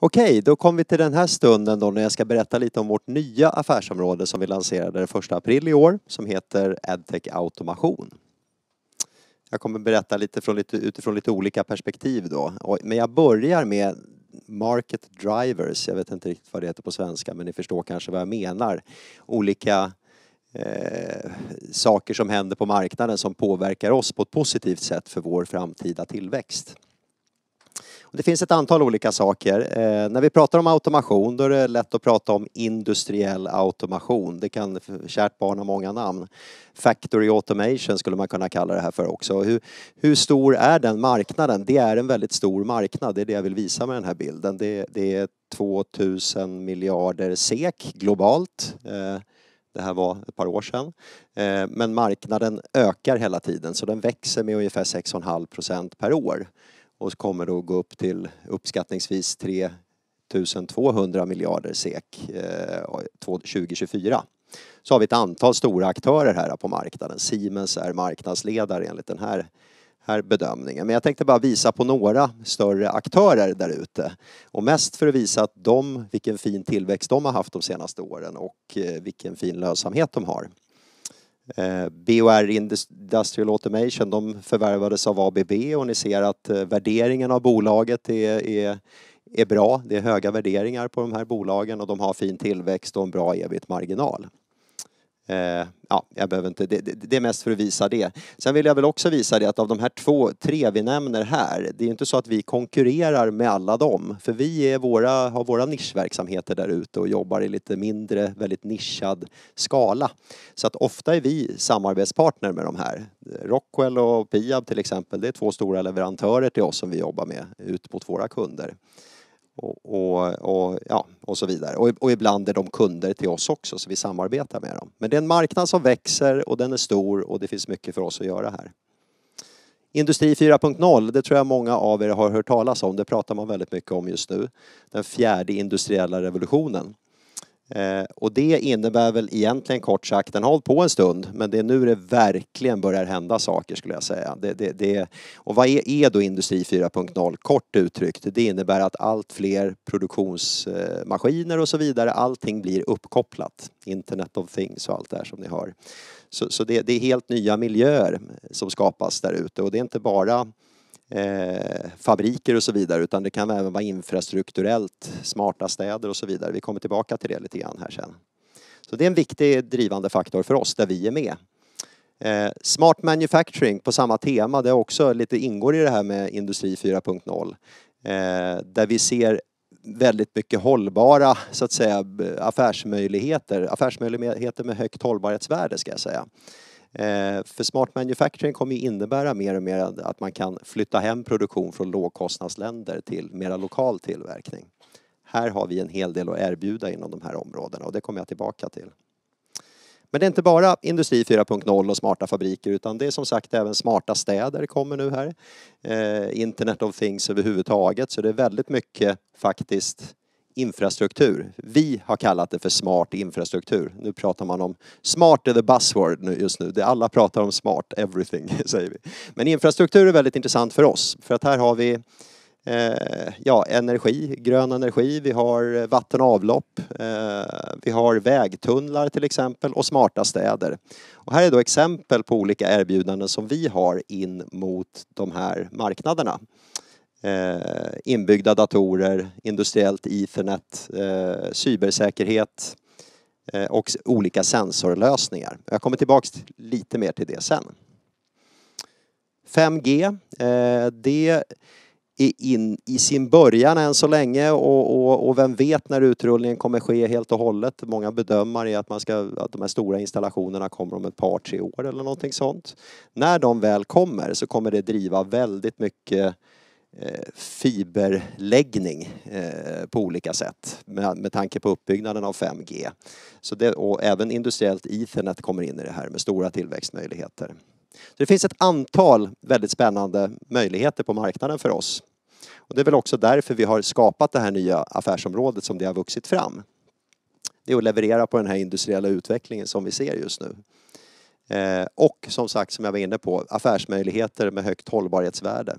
Okej, då kom vi till den här stunden då när jag ska berätta lite om vårt nya affärsområde som vi lanserade den 1 april i år som heter Adtech Automation. Jag kommer berätta lite, från lite utifrån lite olika perspektiv då. Men jag börjar med market drivers. Jag vet inte riktigt vad det heter på svenska men ni förstår kanske vad jag menar. Olika eh, saker som händer på marknaden som påverkar oss på ett positivt sätt för vår framtida tillväxt. Och det finns ett antal olika saker. Eh, när vi pratar om automation då är det lätt att prata om industriell automation. Det kan kärt barn ha många namn. Factory automation skulle man kunna kalla det här för också. Hur, hur stor är den marknaden? Det är en väldigt stor marknad. Det är det jag vill visa med den här bilden. Det, det är 2000 miljarder SEK globalt. Eh, det här var ett par år sedan. Eh, men marknaden ökar hela tiden så den växer med ungefär 6,5 procent per år och kommer då gå upp till uppskattningsvis 3 200 miljarder SEK 2024 eh, så har vi ett antal stora aktörer här på marknaden. Siemens är marknadsledare enligt den här, här bedömningen. Men jag tänkte bara visa på några större aktörer där ute. Och mest för att visa att de, vilken fin tillväxt de har haft de senaste åren och eh, vilken fin lönsamhet de har. Eh, BOR Industrial Automation de förvärvades av ABB och ni ser att eh, värderingen av bolaget är, är, är bra. Det är höga värderingar på de här bolagen och de har fin tillväxt och en bra ebit-marginal. Eh, ja, jag behöver inte, det, det, det, är mest för att visa det. Sen vill jag väl också visa det att av de här två, tre vi nämner här, det är inte så att vi konkurrerar med alla dem, för vi är våra, har våra nischverksamheter där ute och jobbar i lite mindre, väldigt nischad skala. Så att ofta är vi samarbetspartner med de här. Rockwell och Piab till exempel, det är två stora leverantörer till oss som vi jobbar med ut mot våra kunder och, och, ja, och så vidare. Och, och, ibland är de kunder till oss också, så vi samarbetar med dem. Men det är en marknad som växer och den är stor och det finns mycket för oss att göra här. Industri 4.0, det tror jag många av er har hört talas om. Det pratar man väldigt mycket om just nu. Den fjärde industriella revolutionen. Eh, och det innebär väl egentligen kort sagt, den har hållit på en stund, men det är nu det verkligen börjar hända saker skulle jag säga. Det, det, det, och vad är, är då Industri 4.0? Kort uttryckt, det innebär att allt fler produktionsmaskiner och så vidare, allting blir uppkopplat. Internet of things och allt det här som ni hör. Så, så det, det är helt nya miljöer som skapas där ute och det är inte bara Eh, fabriker och så vidare utan det kan även vara infrastrukturellt, smarta städer och så vidare. Vi kommer tillbaka till det lite grann här sen. Så det är en viktig drivande faktor för oss där vi är med. Eh, smart manufacturing på samma tema, det också lite ingår i det här med industri 4.0. Eh, där vi ser väldigt mycket hållbara så att säga affärsmöjligheter, affärsmöjligheter med högt hållbarhetsvärde ska jag säga. Eh, för smart manufacturing kommer ju innebära mer och mer att man kan flytta hem produktion från lågkostnadsländer till mera lokal tillverkning. Här har vi en hel del att erbjuda inom de här områdena och det kommer jag tillbaka till. Men det är inte bara Industri 4.0 och smarta fabriker utan det är som sagt även smarta städer kommer nu här. Eh, Internet of things överhuvudtaget så det är väldigt mycket faktiskt infrastruktur. Vi har kallat det för smart infrastruktur. Nu pratar man om smart är the buzzword nu, just nu. alla pratar om smart, everything, säger vi. Men infrastruktur är väldigt intressant för oss, för att här har vi eh, ja, energi, grön energi, vi har eh, vatten och avlopp, eh, vi har vägtunnlar till exempel och smarta städer. Och här är då exempel på olika erbjudanden som vi har in mot de här marknaderna. Eh, inbyggda datorer, industriellt Ethernet, eh, cybersäkerhet eh, och olika sensorlösningar. Jag kommer tillbaks lite mer till det sen. 5G, det är in i sin början än så länge och, och, och, vem vet när utrullningen kommer ske helt och hållet. Många bedömare är att, man ska, att de här stora installationerna kommer om ett par, tre år eller någonting sånt. När de väl kommer så kommer det driva väldigt mycket Eh, fiberläggning eh, på olika sätt med, tanke på uppbyggnaden av 5G. Så det, och även industriellt Ethernet kommer in i det här med stora tillväxtmöjligheter. Så det finns ett antal väldigt spännande möjligheter på marknaden för oss. Och det är väl också därför vi har skapat det här nya affärsområdet som det har vuxit fram. Det är att leverera på den här industriella utvecklingen som vi ser just nu. Eh, och som sagt, som jag var inne på, affärsmöjligheter med högt hållbarhetsvärde.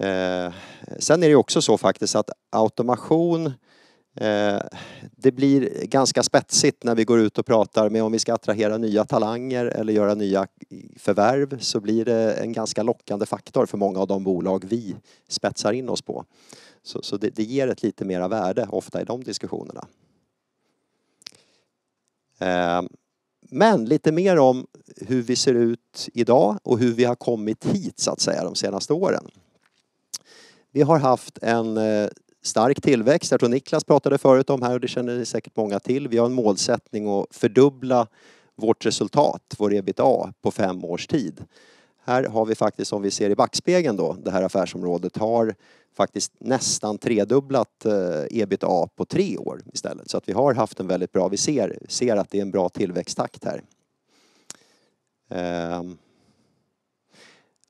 Eh, sen är det också så faktiskt att automation eh, det blir ganska spetsigt när vi går ut och pratar med om vi ska attrahera nya talanger eller göra nya förvärv så blir det en ganska lockande faktor för många av de bolag vi spetsar in oss på. Så, så det, det, ger ett lite mera värde ofta i de diskussionerna. Eh, men lite mer om hur vi ser ut idag och hur vi har kommit hit så att säga de senaste åren. Vi har haft en eh, stark tillväxt. Jag tror Niklas pratade förut om här och det känner ni säkert många till. Vi har en målsättning att fördubbla vårt resultat, vår ebitda, på fem års tid. Här har vi faktiskt, som vi ser i backspegeln då, det här affärsområdet har faktiskt nästan tredubblat eh, ebitda på tre år istället. Så att vi har haft en väldigt bra, vi ser, ser att det är en bra tillväxttakt här. Um.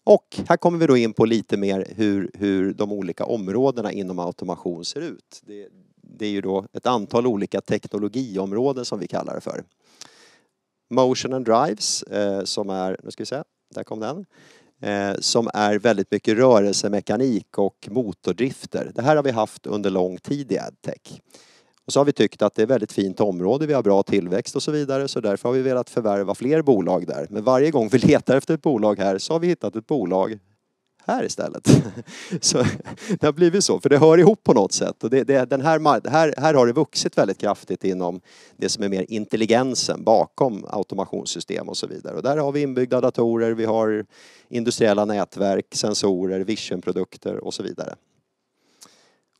Och här kommer vi då in på lite mer hur, hur de olika områdena inom automation ser ut. Det, det är ju då ett antal olika teknologiområden som vi kallar det för. Motion and Drives eh, som är, nu ska vi se, där kom den. Eh, som är väldigt mycket rörelsemekanik och motordrifter. Det här har vi haft under lång tid i AdTech. Och så har vi tyckt att det är väldigt fint område, vi har bra tillväxt och så vidare så därför har vi velat förvärva fler bolag där. Men varje gång vi letar efter ett bolag här så har vi hittat ett bolag här istället. Så det har blivit så, för det hör ihop på något sätt. Och det, det, den här, här, här har det vuxit väldigt kraftigt inom det som är mer intelligensen bakom automationssystem och så vidare. Och där har vi inbyggda datorer, vi har industriella nätverk, sensorer, visionprodukter och så vidare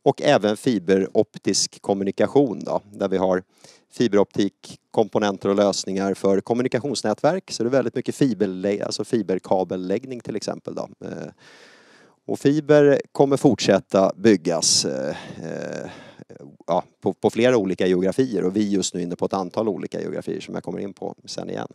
och även fiberoptisk kommunikation då, där vi har fiberoptik, komponenter och lösningar för kommunikationsnätverk. Så det är väldigt mycket fiber, alltså fiberkabelläggning till exempel. Då. Eh, och fiber kommer fortsätta byggas eh, eh, ja, på, på, flera olika geografier och vi är just nu inne på ett antal olika geografier som jag kommer in på sen igen.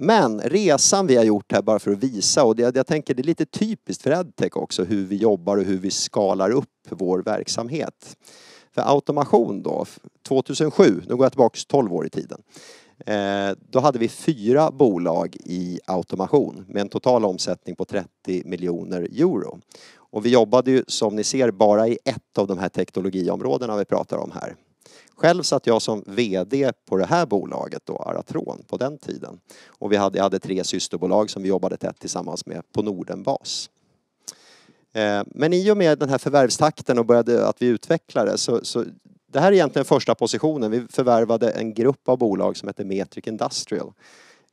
Men resan vi har gjort här bara för att visa och det, jag tänker det är lite typiskt för EdTech också hur vi jobbar och hur vi skalar upp vår verksamhet. För automation då, 2007, nu går jag tillbaka 12 år i tiden. Eh, då hade vi fyra bolag i automation med en total omsättning på 30 miljoner euro. Och vi jobbade ju som ni ser bara i ett av de här teknologiområdena vi pratar om här. Själv satt jag som VD på det här bolaget då, Aratron, på den tiden. Och vi hade, jag hade tre systerbolag som vi jobbade tätt tillsammans med på Nordenbas. Eh, men i och med den här förvärvstakten och började att vi utvecklade så, så det här är egentligen första positionen. Vi förvärvade en grupp av bolag som heter Metric Industrial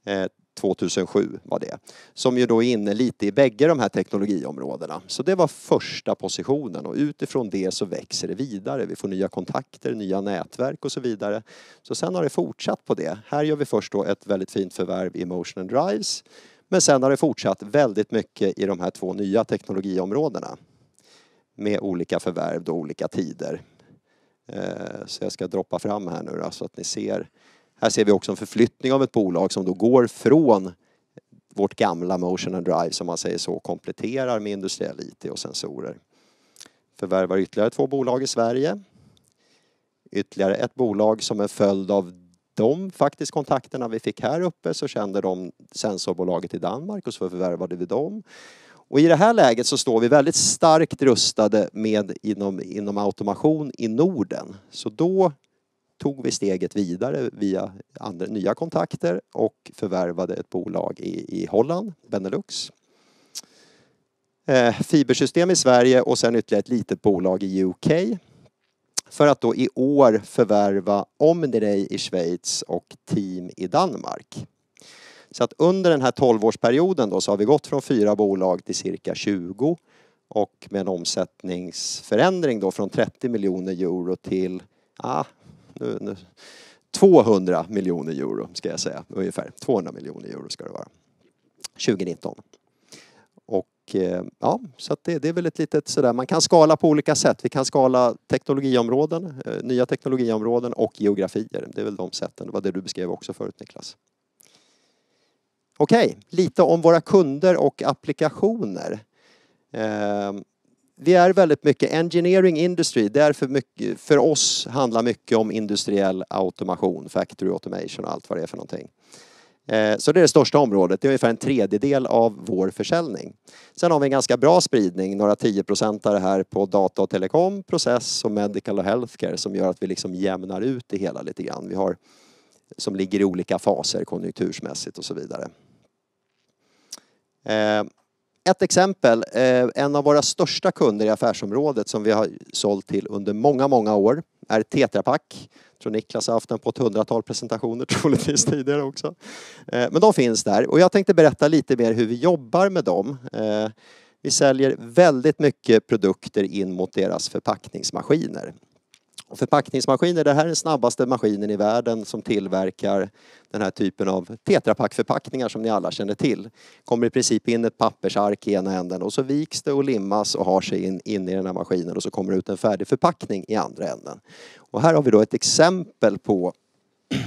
eh, 2007 var det. Som ju då är inne lite i bägge de här teknologiområdena. Så det var första positionen och utifrån det så växer det vidare. Vi får nya kontakter, nya nätverk och så vidare. Så sen har det fortsatt på det. Här gör vi först då ett väldigt fint förvärv i Motion and Drives. Men sen har det fortsatt väldigt mycket i de här två nya teknologiområdena. Med olika förvärv då, olika tider. Eh, så jag ska droppa fram här nu då, så att ni ser här ser vi också en förflyttning av ett bolag som då går från vårt gamla Motion and Drive som man säger så kompletterar med industriell IT och sensorer. Förvärvar ytterligare två bolag i Sverige. Ytterligare ett bolag som en följd av de faktiskt kontakterna vi fick här uppe så kände de sensorbolaget i Danmark och så förvärvade vi dem. Och i det här läget så står vi väldigt starkt rustade med inom, inom automation i Norden. Så då tog vi steget vidare via andra, nya kontakter och förvärvade ett bolag i, i Holland, Benelux. Eh, fibersystem i Sverige och sen ytterligare ett litet bolag i UK. För att då i år förvärva Omnirey i Schweiz och Team i Danmark. Så att under den här 12-årsperioden så har vi gått från fyra bolag till cirka 20 och med en omsättningsförändring då från 30 miljoner euro till ah, 200 miljoner euro ska jag säga, ungefär. 200 miljoner euro ska det vara. 2019. Och eh, ja, så det, det, är väl ett litet sådär, man kan skala på olika sätt. Vi kan skala teknologiområden, eh, nya teknologiområden och geografier. Det är väl de sätten, det var det du beskrev också förut Niklas. Okej, okay. lite om våra kunder och applikationer. Ehm, vi är väldigt mycket engineering industry, därför mycket, för oss handlar mycket om industriell automation, factory automation och allt vad det är för någonting. Eh, så det är det största området, det är ungefär en tredjedel av vår försäljning. Sen har vi en ganska bra spridning, några 10-procentare här på data och telekom, process och medical och healthcare som gör att vi liksom jämnar ut det hela lite grann. Vi har som ligger i olika faser konjunktursmässigt och så vidare. Eh, ett exempel, eh, en av våra största kunder i affärsområdet som vi har sålt till under många, många år är Tetra Pak. Jag tror Niklas har haft den på ett hundratal presentationer troligtvis tidigare också. Eh, men de finns där och jag tänkte berätta lite mer hur vi jobbar med dem. Eh, vi säljer väldigt mycket produkter in mot deras förpackningsmaskiner förpackningsmaskiner, det här är den snabbaste maskinen i världen som tillverkar den här typen av tetrapackförpackningar som ni alla känner till. Kommer i princip in ett pappersark i ena änden och så viks det och limmas och har sig in, in i den här maskinen och så kommer det ut en färdig förpackning i andra änden. Och här har vi då ett exempel på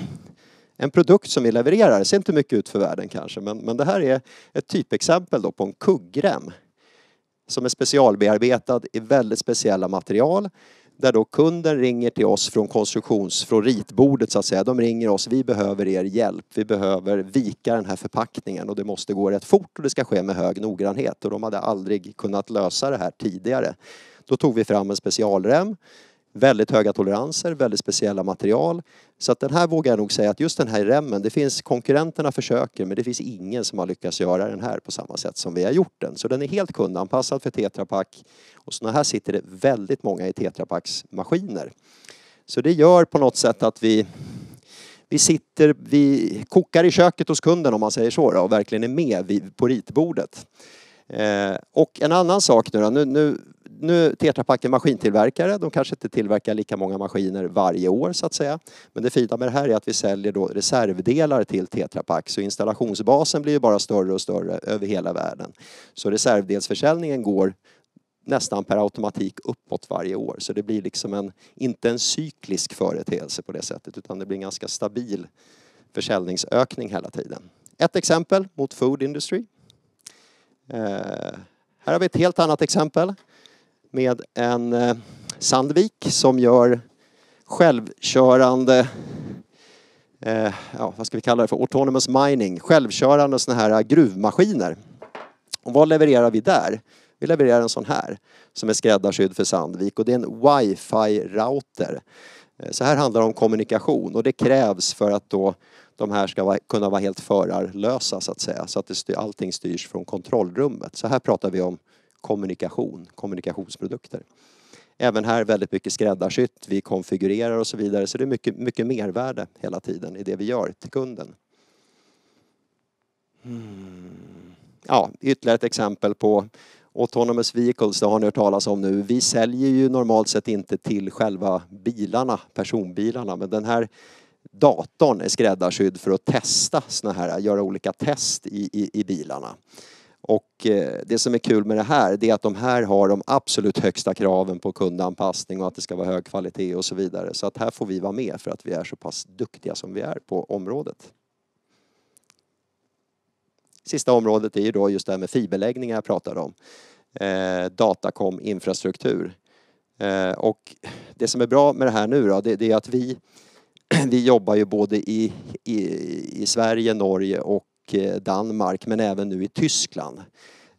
en produkt som vi levererar. Det ser inte mycket ut för världen kanske men, men det här är ett typexempel då på en kuggrem som är specialbearbetad i väldigt speciella material där då kunden ringer till oss från konstruktions, från ritbordet så att säga. De ringer oss, vi behöver er hjälp, vi behöver vika den här förpackningen och det måste gå rätt fort och det ska ske med hög noggrannhet och de hade aldrig kunnat lösa det här tidigare. Då tog vi fram en specialrem väldigt höga toleranser, väldigt speciella material. Så att den här vågar jag nog säga att just den här remmen, det finns konkurrenterna försöker men det finns ingen som har lyckats göra den här på samma sätt som vi har gjort den. Så den är helt kundanpassad för Tetra Pak och sådana här sitter det väldigt många i Tetra Paks maskiner. Så det gör på något sätt att vi vi sitter, vi kokar i köket hos kunden om man säger så då, och verkligen är med på ritbordet. Eh, och en annan sak nu, då, nu, nu nu Tetra Pak är maskintillverkare, de kanske inte tillverkar lika många maskiner varje år så att säga. Men det fina med det här är att vi säljer då reservdelar till Tetra Pak så installationsbasen blir ju bara större och större över hela världen. Så reservdelsförsäljningen går nästan per automatik uppåt varje år. Så det blir liksom en, inte en cyklisk företeelse på det sättet utan det blir en ganska stabil försäljningsökning hela tiden. Ett exempel mot Food Industry. Eh, här har vi ett helt annat exempel med en eh, Sandvik som gör självkörande eh, ja, vad ska vi kalla det för, autonomous mining, självkörande såna här eh, gruvmaskiner. Och vad levererar vi där? Vi levererar en sån här som är skräddarsydd för Sandvik och det är en wifi-router. Eh, så här handlar det om kommunikation och det krävs för att då de här ska vara, kunna vara helt förarlösa så att säga. Så att det styr, allting styrs från kontrollrummet. Så här pratar vi om kommunikation, kommunikationsprodukter. Även här väldigt mycket skräddarsytt, vi konfigurerar och så vidare så det är mycket, mycket mervärde hela tiden i det vi gör till kunden. Hmm. Ja, ytterligare ett exempel på Autonomous Vehicles, det har ni hört talas om nu. Vi säljer ju normalt sett inte till själva bilarna, personbilarna, men den här datorn är skräddarsydd för att testa såna här, göra olika test i, i, i bilarna. Och eh, det som är kul med det här, det är att de här har de absolut högsta kraven på kundanpassning och att det ska vara hög kvalitet och så vidare. Så att här får vi vara med för att vi är så pass duktiga som vi är på området. Sista området är ju då just det här med fiberläggningar jag pratade om. Eh, datakom infrastruktur. Eh, och det som är bra med det här nu då, det, det är att vi, vi jobbar ju både i, i, i Sverige, Norge och Eh, Danmark men även nu i Tyskland.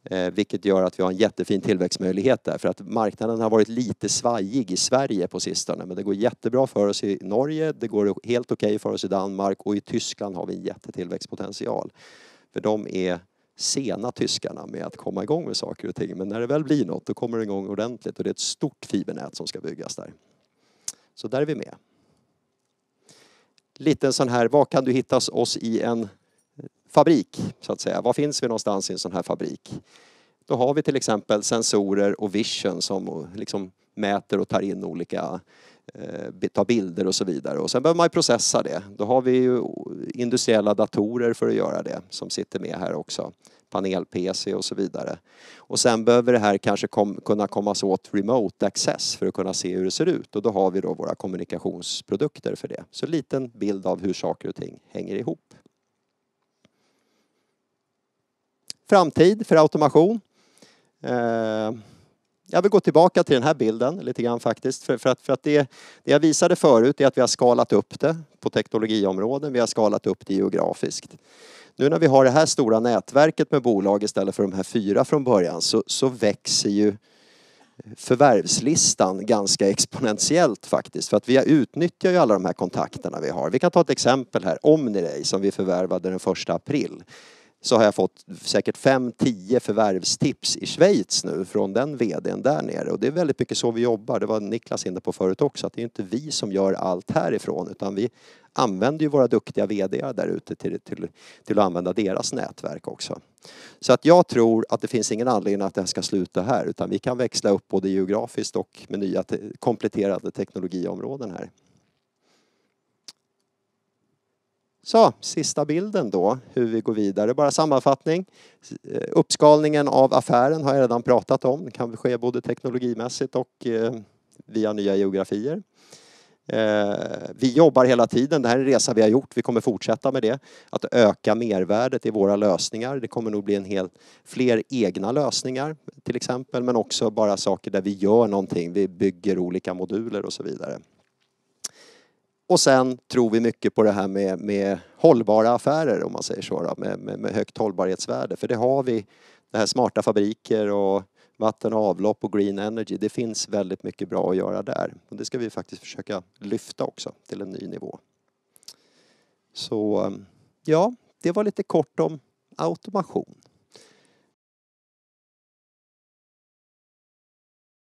Eh, vilket gör att vi har en jättefin tillväxtmöjlighet där för att marknaden har varit lite svajig i Sverige på sistone men det går jättebra för oss i Norge, det går helt okej okay för oss i Danmark och i Tyskland har vi en jättetillväxtpotential. För de är sena tyskarna med att komma igång med saker och ting men när det väl blir något då kommer det igång ordentligt och det är ett stort fibernät som ska byggas där. Så där är vi med. Liten sån här, vad kan du hitta oss i en fabrik, så att säga. Var finns vi någonstans i en sån här fabrik? Då har vi till exempel sensorer och vision som liksom mäter och tar in olika eh, ta bilder och så vidare. Och sen behöver man processa det. Då har vi ju industriella datorer för att göra det som sitter med här också. Panel-PC och så vidare. Och sen behöver det här kanske kom, kunna kommas åt remote access för att kunna se hur det ser ut och då har vi då våra kommunikationsprodukter för det. Så en liten bild av hur saker och ting hänger ihop. framtid för automation. Eh, jag vill gå tillbaka till den här bilden lite grann faktiskt. För, att, för att det, det, jag visade förut är att vi har skalat upp det på teknologiområden, vi har skalat upp det geografiskt. Nu när vi har det här stora nätverket med bolag istället för de här fyra från början så, så växer ju förvärvslistan ganska exponentiellt faktiskt. För att vi utnyttjar ju alla de här kontakterna vi har. Vi kan ta ett exempel här, Omnirej som vi förvärvade den första april så har jag fått säkert 5-10 förvärvstips i Schweiz nu från den vdn där nere. Och det är väldigt mycket så vi jobbar. Det var Niklas inne på förut också, att det är inte vi som gör allt härifrån utan vi använder ju våra duktiga VDar där ute till, till, till att använda deras nätverk också. Så att jag tror att det finns ingen anledning att det här ska sluta här utan vi kan växla upp både geografiskt och med nya te kompletterande teknologiområden här. Så, sista bilden då, hur vi går vidare. Bara sammanfattning. Eh, uppskalningen av affären har jag redan pratat om. Det kan ske både teknologimässigt och eh, via nya geografier. Eh, vi jobbar hela tiden, det här är en resa vi har gjort, vi kommer fortsätta med det. Att öka mervärdet i våra lösningar. Det kommer nog bli en hel, fler egna lösningar till exempel men också bara saker där vi gör någonting, vi bygger olika moduler och så vidare. Och sen tror vi mycket på det här med, med hållbara affärer om man säger så, då, med, med, med, högt hållbarhetsvärde. För det har vi, det här smarta fabriker och vatten och avlopp och green energy. Det finns väldigt mycket bra att göra där. Och det ska vi faktiskt försöka lyfta också till en ny nivå. Så ja, det var lite kort om automation.